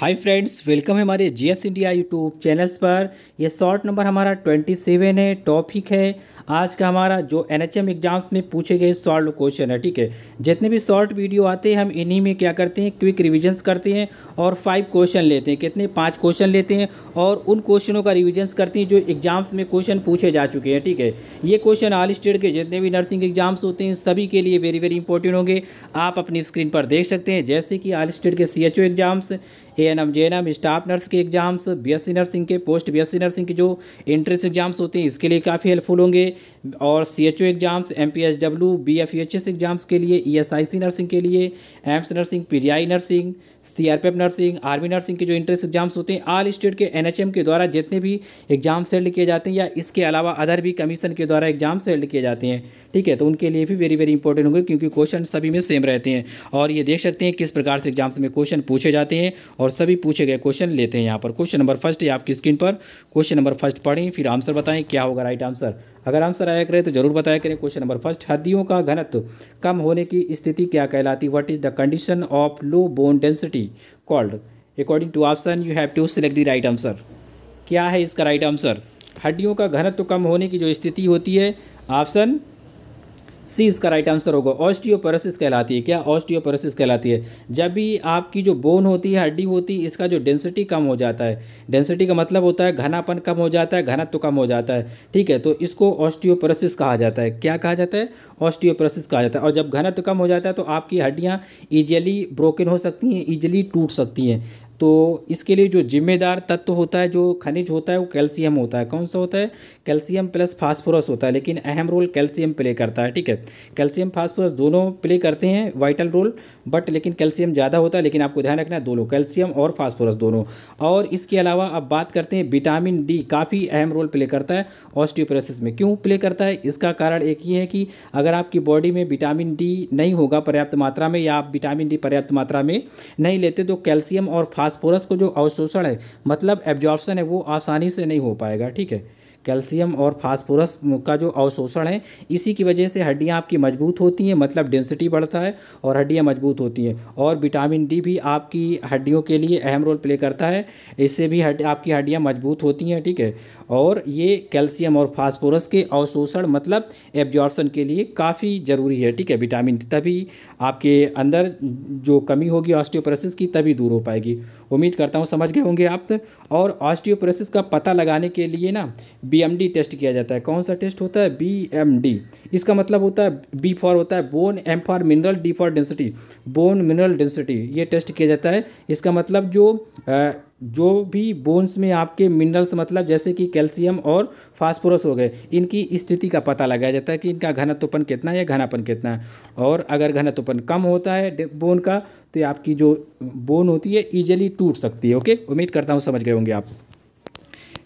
hi friends welcome है हमारे G S India YouTube channels पर ये शॉर्ट नंबर हमारा 27 है टॉपिक है आज का हमारा जो एनएचएम एग्जाम्स में पूछे गए शॉर्ट क्वेश्चन है ठीक है जितने भी शॉर्ट वीडियो आते हैं हम इन्हीं में क्या करते हैं क्विक रिविजन्स करते हैं और फाइव क्वेश्चन लेते हैं कितने पाँच क्वेश्चन लेते हैं और उन क्वेश्चनों का रिविजन्स करते हैं जो एग्जाम्स में क्वेश्चन पूछे जा चुके हैं ठीक है ये क्वेश्चन ऑल स्टेट के जितने भी नर्सिंग एग्जाम्स होते हैं सभी के लिए वेरी वेरी इंपॉर्टेंट होंगे आप अपनी स्क्रीन पर देख सकते हैं जैसे कि ऑल स्टेट के C exams A N M G N M staff nurse के exams B S C nursing के post B S C nursing के जो एंट्रेंस एग्जाम्स होते हैं इसके लिए काफ़ी हेल्पफुल होंगे और C H O exams M P H W B F H S exams के लिए E S I C nursing के लिए AIIMS nursing P G I nursing C R P F nursing army nursing के जो entrance exams होते हैं all state के N H M के द्वारा जितने भी एग्जाम सेल्ड किए जाते हैं या इसके अलावा अदर भी कमीशन के द्वारा एग्ज़ाम्स सेल्ड किए जाते हैं ठीक है तो उनके लिए भी वेरी वेरी इंपॉर्टेंट होंगे क्योंकि क्वेश्चन सभी में सेम रहते हैं और ये देख सकते हैं किस प्रकार से एग्ज़ाम्स में क्वेश्चन पूछे जाते हैं और सभी पूछे गए क्वेश्चन लेते हैं यहाँ पर क्वेश्चन नंबर फर्स्ट है आपकी स्क्रीन पर क्वेश्चन नंबर फर्स्ट पढ़ें फिर आंसर बताएं क्या होगा राइट आंसर अगर आंसर आया करें तो जरूर बताया करें क्वेश्चन नंबर फर्स्ट हड्डियों का घनत्व कम होने की स्थिति क्या कहलाती what is the condition of low bone density called according to option you have to select the right answer क्या है इसका राइट आंसर हड्डियों का घनत्व कम होने की जो स्थिति होती है ऑप्शन सी इसका राइट आंसर होगा ऑस्टियोपोरोसिस कहलाती है क्या ऑस्टियोपोरोसिस कहलाती है जब भी आपकी जो बोन होती है हड्डी होती है इसका जो डेंसिटी कम हो जाता है डेंसिटी का मतलब होता है घनापन कम हो जाता है घनत्व कम हो जाता है ठीक है तो इसको ऑस्टियोपोरोसिस कहा जाता है क्या कहा जाता है ऑस्टियोपोरोसिस कहा जाता है और जब घनत्व कम हो जाता है तो आपकी हड्डियाँ ईजिली ब्रोकन हो सकती हैं ईजिली टूट सकती हैं तो इसके लिए जो जिम्मेदार तत्व होता है जो खनिज होता है वो कैल्शियम होता है कौन सा होता है कैल्शियम प्लस फास्फोरस होता है लेकिन अहम रोल कैल्शियम प्ले करता है ठीक है कैल्शियम फास्फोरस दोनों प्ले करते हैं वाइटल रोल बट लेकिन कैल्शियम ज़्यादा होता है लेकिन आपको ध्यान रखना है दोनों कैल्शियम और फास्फोरस दोनों और इसके अलावा अब बात करते हैं विटामिन डी काफ़ी अहम रोल प्ले करता है ऑस्टियोपोरोसिस में क्यों प्ले करता है इसका कारण एक ही है कि अगर आपकी बॉडी में विटामिन डी नहीं होगा पर्याप्त मात्रा में या आप विटामिन डी पर्याप्त मात्रा में नहीं लेते तो कैल्शियम और फास्फोरस को जो अवशोषण है मतलब एब्जॉर्प्शन है वो आसानी से नहीं हो पाएगा ठीक है कैल्शियम और फास्फोरस का जो अवशोषण है इसी की वजह से हड्डियाँ आपकी मजबूत होती हैं मतलब डेंसिटी बढ़ता है और हड्डियाँ मजबूत होती हैं और विटामिन डी भी आपकी हड्डियों के लिए अहम रोल प्ले करता है इससे भी हड्डी आपकी हड्डियाँ मजबूत होती हैं ठीक है और ये कैल्शियम और फास्फोरस के अवशोषण मतलब एब्जॉर्बसन के लिए काफ़ी ज़रूरी है ठीक है विटामिन तभी आपके अंदर जो कमी होगी ऑस्टियोपोरोसिस की तभी दूर हो पाएगी उम्मीद करता हूँ समझ गए होंगे आप और ऑस्टियोपोरोसिस का पता लगाने के लिए ना बी बी टेस्ट किया जाता है कौन सा टेस्ट होता है बी इसका मतलब होता है बी फॉर होता है bone M for mineral D for density bone mineral density ये टेस्ट किया जाता है इसका मतलब जो आ, जो भी बोन्स में आपके मिनरल्स मतलब जैसे कि कैल्शियम और फास्फोरस हो गए इनकी स्थिति का पता लगाया जाता है कि इनका घनत्वपन कितना है या घनापन कितना है और अगर घनत्वपन कम होता है बोन का तो आपकी जो बोन होती है ईजिली टूट सकती है ओके उम्मीद करता हूँ समझ गए होंगे आप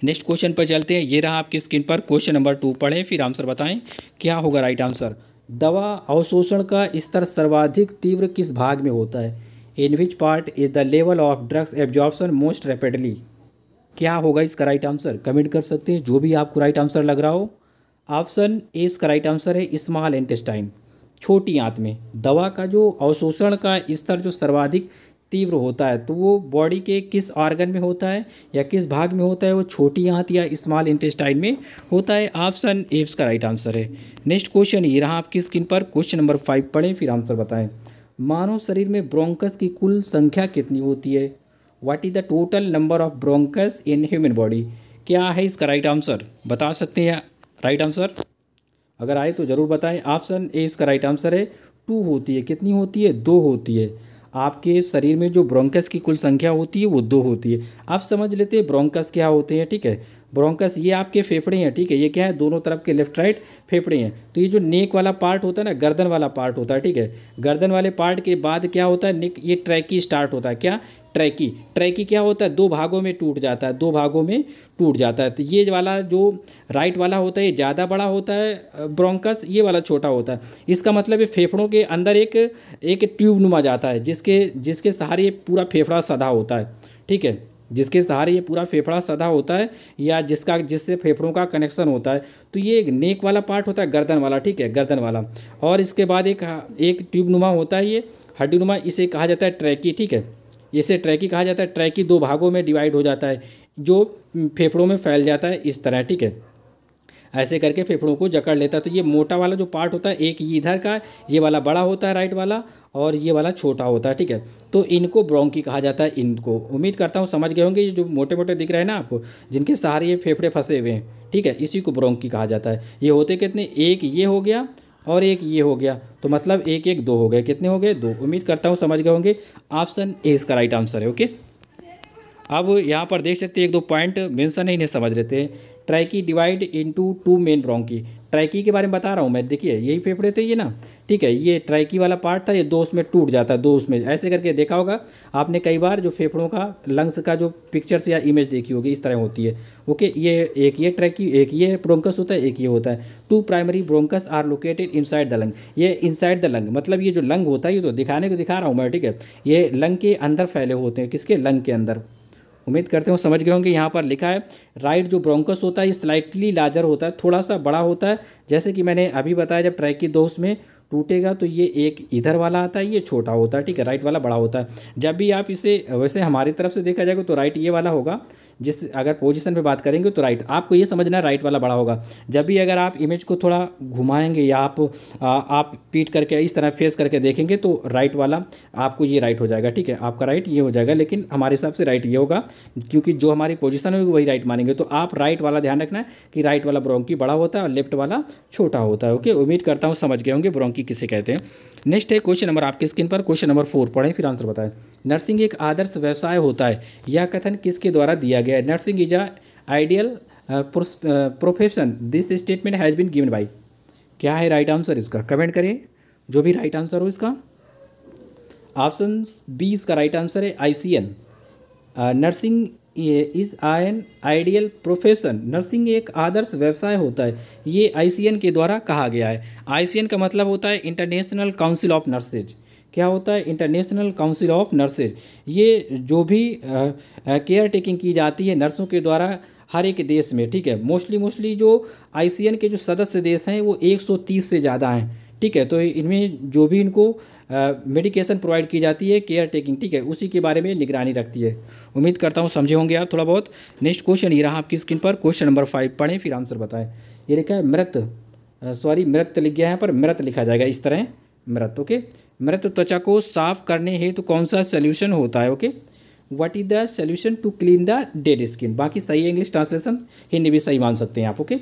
नेक्स्ट क्वेश्चन पर चलते हैं ये रहा आपकी स्क्रीन पर क्वेश्चन नंबर टू पढ़ें फिर आंसर बताएं क्या होगा राइट आंसर दवा अवशोषण का स्तर सर्वाधिक तीव्र किस भाग में होता है in which part is the level of drugs absorption most rapidly क्या होगा इसका राइट आंसर कमेंट कर सकते हैं जो भी आपको राइट आंसर लग रहा हो ऑप्शन ए इसका राइट आंसर है स्मॉल इंटेस्टाइन छोटी आंत में दवा का जो अवशोषण का स्तर जो सर्वाधिक तीव्र होता है तो वो बॉडी के किस ऑर्गन में होता है या किस भाग में होता है वो छोटी आंत या स्मॉल इंटेस्टाइन में होता है ऑप्शन एप्स का राइट आंसर है नेक्स्ट क्वेश्चन ये रहा आपकी स्क्रीन पर क्वेश्चन नंबर फाइव पढ़ें फिर आंसर बताएं मानव शरीर में ब्रोंकस की कुल संख्या कितनी होती है what is the total number of bronchus in human body क्या है इसका राइट आंसर बता सकते हैं राइट आंसर अगर आए तो ज़रूर बताएं ऑप्शन ए इसका राइट आंसर है टू होती है कितनी होती है दो होती है आपके शरीर में जो ब्रोंकस की कुल संख्या होती है वो दो होती है आप समझ लेते हैं ब्रोंकस क्या होते हैं ठीक है ब्रोंकस ये आपके फेफड़े हैं ठीक है ये क्या है दोनों तरफ के लेफ्ट राइट फेफड़े हैं तो ये जो नेक वाला पार्ट होता है ना गर्दन वाला पार्ट होता है ठीक है गर्दन वाले पार्ट के बाद क्या होता है नेक ये ट्रैक स्टार्ट होता है क्या ट्रैकी ट्रैकी क्या होता है दो भागों में टूट जाता है दो भागों में टूट जाता है तो ये वाला जो राइट वाला होता है ये ज़्यादा बड़ा होता है ब्रोंकस ये वाला छोटा होता है इसका मतलब ये फेफड़ों के अंदर एक एक ट्यूब नुमा जाता है जिसके जिसके सहारे ये पूरा फेफड़ा सदा होता है ठीक है जिसके सहारे ये पूरा फेफड़ा सदा होता है या जिसका जिससे फेफड़ों का कनेक्शन होता है तो ये एक नेक वाला पार्ट होता है गर्दन वाला ठीक है गर्दन वाला और इसके बाद एक एक ट्यूब नुमा होता है ये हड्डी नुमा इसे कहा जाता है ट्रैकी ठीक है इसे ट्रैकी कहा जाता है ट्रैकी दो भागों में डिवाइड हो जाता है जो फेफड़ों में फैल जाता है इस तरह ठीक है ऐसे करके फेफड़ों को जकड़ लेता है तो ये मोटा वाला जो पार्ट होता है एक ये इधर का ये वाला बड़ा होता है राइट वाला और ये वाला छोटा होता है ठीक है तो इनको ब्रोंकी कहा जाता है इनको उम्मीद करता हूँ समझ गए होंगे ये जो मोटे मोटे दिख रहे हैं ना आपको जिनके सहारे ये फेफड़े फंसे हुए हैं ठीक है इसी को ब्रोंकी कहा जाता है ये होते कितने एक ये हो गया और एक ये हो गया तो मतलब एक एक दो हो गए कितने हो गए दो उम्मीद करता हूँ समझ गए होंगे ऑप्शन ए इसका राइट आंसर है ओके अब यहाँ पर देख सकते हैं एक दो पॉइंट मेंशन है इन्हें समझ लेते हैं trachea divide into two main wrong की ट्रैकी के बारे में बता रहा हूँ मैं देखिए यही फेफड़े थे ये ना ठीक है ये ट्राइकी वाला पार्ट था ये दो उसमें टूट जाता है दो उसमें ऐसे करके देखा होगा आपने कई बार जो फेफड़ों का लंग्स का जो पिक्चर्स या इमेज देखी होगी इस तरह होती है ओके ये एक ये ट्रैकी एक ये ब्रोंकस होता है एक ये होता है two primary bronchus are located inside the lung ये इनसाइड द लंग मतलब ये जो लंग होता है ये तो दिखाने को दिखा रहा हूँ मैं ठीक है ये लंग के अंदर फैले होते हैं किसके लंग के अंदर उम्मीद करते हो समझ गए होंगे यहाँ पर लिखा है राइट जो ब्रोंकस होता है ये स्लाइटली लार्जर होता है थोड़ा सा बड़ा होता है जैसे कि मैंने अभी बताया जब ट्रैकी दोस्त में टूटेगा तो ये एक इधर वाला आता है ये छोटा होता है ठीक है राइट वाला बड़ा होता है जब भी आप इसे वैसे हमारी तरफ से देखा जाएगा तो राइट ये वाला होगा जिस अगर पोजीशन पे बात करेंगे तो राइट आपको ये समझना है राइट वाला बड़ा होगा जब भी अगर आप इमेज को थोड़ा घुमाएंगे या आप आ, आप पीट करके इस तरह फेस करके देखेंगे तो राइट वाला आपको ये राइट हो जाएगा ठीक है आपका राइट ये हो जाएगा लेकिन हमारे हिसाब से राइट ये होगा क्योंकि जो हमारी पोजिशन होगी वही राइट मानेंगे तो आप राइट वाला ध्यान रखना है कि राइट वाला ब्रोंकी बड़ा होता है और लेफ्ट वाला छोटा होता है ओके उम्मीद करता हूँ समझ गए होंगे ब्रोंकी किसे कहते हैं नेक्स्ट है क्वेश्चन नंबर आपके स्क्रीन पर क्वेश्चन नंबर फोर पढ़ें फिर आंसर बताएं नर्सिंग एक आदर्श व्यवसाय होता है यह कथन किसके द्वारा दिया गया है nursing is a ideal profession this statement has been given by क्या है राइट आंसर इसका कमेंट करें जो भी राइट आंसर हो इसका ऑप्शन बी इसका राइट आंसर है आई सी एन नर्सिंग ये is an ideal profession nursing एक आदर्श व्यवसाय होता है ये आई के द्वारा कहा गया है आई का मतलब होता है इंटरनेशनल काउंसिल ऑफ नर्सेज क्या होता है इंटरनेशनल काउंसिल ऑफ नर्सेज ये जो भी केयर टेकिंग की जाती है नर्सों के द्वारा हर एक देश में ठीक है मोस्टली मोस्टली जो आई के जो सदस्य देश हैं वो 130 से ज़्यादा हैं ठीक है तो इनमें जो भी इनको मेडिकेशन प्रोवाइड की जाती है केयर टेकिंग ठीक है उसी के बारे में निगरानी रखती है उम्मीद करता हूँ समझे होंगे आप थोड़ा बहुत नेक्स्ट क्वेश्चन ये रहा आपकी स्क्रीन पर क्वेश्चन नंबर फाइव पढ़ें फिर आंसर बताएं ये लिखा है मृत सॉरी मृत लिख गया है पर मृत लिखा जाएगा इस तरह मृत ओके मृत त्वचा को साफ करने हेतु तो कौन सा सोल्यूशन होता है okay what is the solution to clean the dead skin बाकी सही है इंग्लिश ट्रांसलेशन हिंदी भी सही मान सकते हैं आप ओके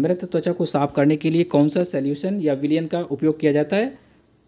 मृत त्वचा को साफ करने के लिए कौन सा सोल्यूशन या विलियन का उपयोग किया जाता है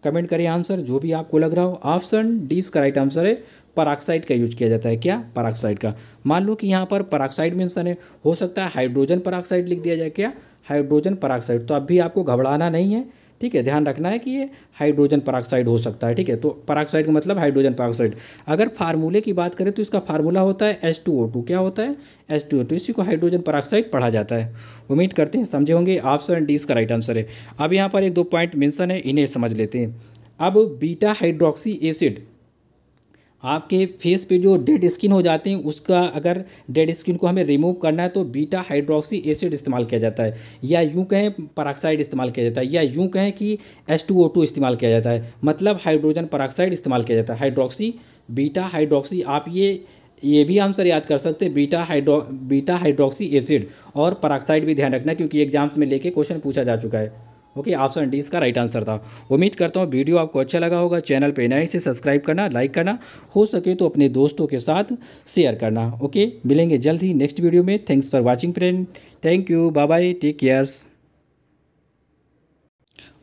कमेंट करिए आंसर जो भी आपको लग रहा हो ऑप्शन डी इसका राइट आंसर है पराक्साइड का यूज किया जाता है क्या पराक्साइड का मान लो कि यहाँ पर पराक्साइड मेंशन है हो सकता है हाइड्रोजन पराक्साइड लिख दिया जाए क्या हाइड्रोजन पराक्साइड तो अब भी आपको घबराना नहीं है ठीक है ध्यान रखना है कि ये हाइड्रोजन पराक्साइड हो सकता है ठीक है तो पराक्साइड का मतलब हाइड्रोजन पराक्साइड अगर फार्मूले की बात करें तो इसका फार्मूला होता है एस टू ओ टू क्या होता है एस टू ओ इसी को हाइड्रोजन पराक्साइड पढ़ा जाता है उम्मीद करते हैं समझे होंगे ऑप्शन डी इसका राइट आंसर है अब यहाँ पर एक दो पॉइंट मेंशन है इन्हें समझ लेते हैं अब बीटा हाइड्रोक्सी एसिड आपके फेस पे जो डेड स्किन हो जाते हैं उसका अगर डेड स्किन को हमें रिमूव करना है तो बीटा हाइड्रोक्सी एसिड इस्तेमाल किया जाता है या यूँ कहें पराक्साइड इस्तेमाल किया जाता है या यूँ कहें कि एस टू ओ टू इस्तेमाल किया जाता है मतलब हाइड्रोजन पराक्साइड इस्तेमाल किया जाता है हाइड्रोक्सी बीटा हाइड्रोक्सी आप ये ये भी हम सर याद कर सकते हैं beta hydro beta hydroxy acid और पराक्साइड भी ध्यान रखना क्योंकि एग्जाम्स में लेके क्वेश्चन पूछा जा चुका है ओके ऑप्शन डी इसका राइट आंसर था उम्मीद करता हूँ वीडियो आपको अच्छा लगा होगा चैनल पर नए से सब्सक्राइब करना लाइक करना हो सके तो अपने दोस्तों के साथ शेयर करना ओके मिलेंगे जल्द ही नेक्स्ट वीडियो में thanks for watching friend thank you bye bye take cares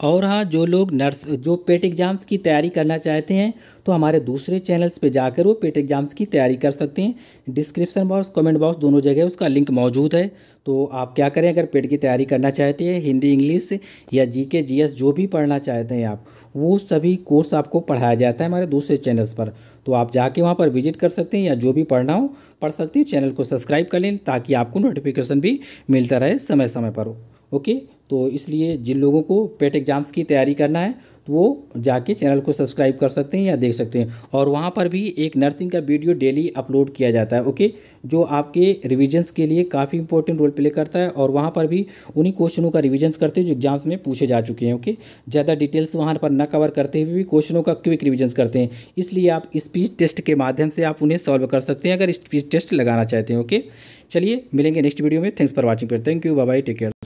और हाँ जो लोग नर्स जो पेट एग्ज़ाम्स की तैयारी करना चाहते हैं तो हमारे दूसरे चैनल्स पे जाकर वो पेट एग्ज़ाम्स की तैयारी कर सकते हैं डिस्क्रिप्शन बॉक्स कमेंट बॉक्स दोनों जगह उसका लिंक मौजूद है तो आप क्या करें अगर पेट की तैयारी करना चाहते हैं हिंदी इंग्लिश या जी के जी एस जो भी पढ़ना चाहते हैं आप वो सभी कोर्स आपको पढ़ाया जाता है हमारे दूसरे चैनल्स पर तो आप जाके वहाँ पर विजिट कर सकते हैं या जो भी पढ़ना हो पढ़ सकते हैं चैनल को सब्सक्राइब कर लें ताकि आपको नोटिफिकेशन भी मिलता रहे समय समय पर ओके तो इसलिए जिन लोगों को पेट एग्ज़ाम्स e की तैयारी करना है तो वो जाके चैनल को सब्सक्राइब कर सकते हैं या देख सकते हैं और वहाँ पर भी एक नर्सिंग का वीडियो डेली अपलोड किया जाता है ओके जो आपके रिविजन्स के लिए काफ़ी इंपॉर्टेंट रोल प्ले करता है और वहाँ पर भी उन्हीं क्वेश्चनों का रिविजन्स करते हैं जो एग्जाम्स में पूछे जा चुके हैं ओके ज़्यादा डिटेल्स वहाँ पर न कवर करते हुए भी क्वेश्चनों का क्विक रिविजन्स करते हैं इसलिए आप स्पीच टेस्ट के माध्यम से आप उन्हें सॉल्व कर सकते हैं अगर स्पीच टेस्ट लगाना चाहते हैं ओके चलिए मिलेंगे नेक्स्ट वीडियो में थैंक्स फॉर वॉचिंग पर thank you bye take care